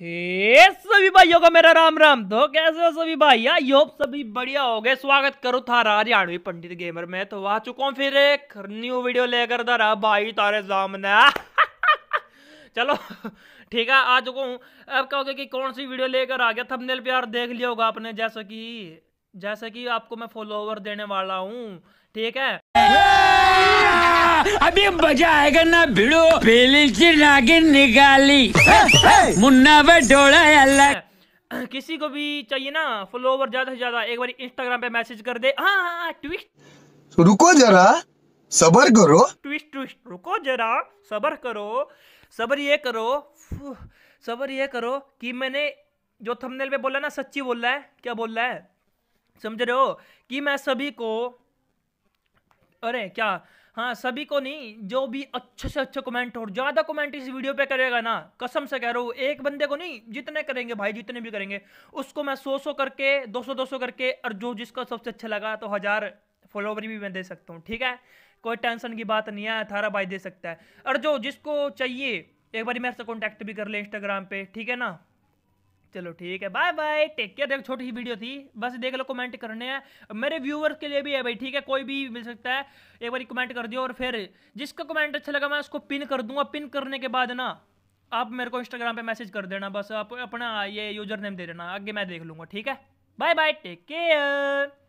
हे सभी भाइयों का मेरा राम राम तो कैसे हो सभी भाई या योग सभी बढ़िया हो गए स्वागत करो थारा हरियाणवी पंडित गेमर में तो आ चुका हूँ फिर एक न्यू वीडियो लेकर धरा भाई तारे सामने चलो ठीक है आ चुका हूँ अब कहोगे कि कौन सी वीडियो लेकर आ गया थंबनेल प्यार देख लिया होगा आपने जैसे कि जैसे कि आपको मैं फॉलोवर देने वाला हूँ ठीक है अभी मजा आएगा ना भिड़ो बेली से नागिन निकाली मुन्ना व डोला अल्लाह किसी को भी चाहिए ना फॉलोवर ज्यादा से ज्यादा एक बार इंस्टाग्राम पे मैसेज कर दे हाँ हाँ ट्विस्ट हाँ, तो रुको जरा सबर करो ट्विस्ट ट्विस्ट रुको जरा सबर करो सबर ये करो सबर ये करो कि मैंने जो थंबनेल पे बोला ना सच्ची बोल रहा है क्या बोल रहा है समझ रहे हो कि मैं सभी को अरे क्या हाँ सभी को नहीं जो भी अच्छे से अच्छे कमेंट और ज़्यादा कमेंट इस वीडियो पे करेगा ना कसम से कह रहा हूँ एक बंदे को नहीं जितने करेंगे भाई जितने भी करेंगे उसको मैं सौ सौ करके दो सौ दो सौ करके और जो जिसका सबसे अच्छा लगा तो हज़ार फॉलोवर भी मैं दे सकता हूँ ठीक है कोई टेंशन की बात नहीं है अठारह भाई दे सकता है और जो जिसको चाहिए एक बार मेरे से कॉन्टैक्ट भी कर ले इंस्टाग्राम पे ठीक है ना चलो ठीक है बाय बाय टेक केयर देख छोटी सी वीडियो थी बस देख लो कमेंट करने हैं मेरे व्यूवर्स के लिए भी है भाई ठीक है कोई भी मिल सकता है एक बार कमेंट कर दियो और फिर जिसका कमेंट अच्छा लगा मैं उसको पिन कर दूंगा पिन करने के बाद ना आप मेरे को इंस्टाग्राम पे मैसेज कर देना बस आप अपना ये यूजर नेम दे देना आगे मैं देख लूंगा ठीक है बाय बाय टेक केयर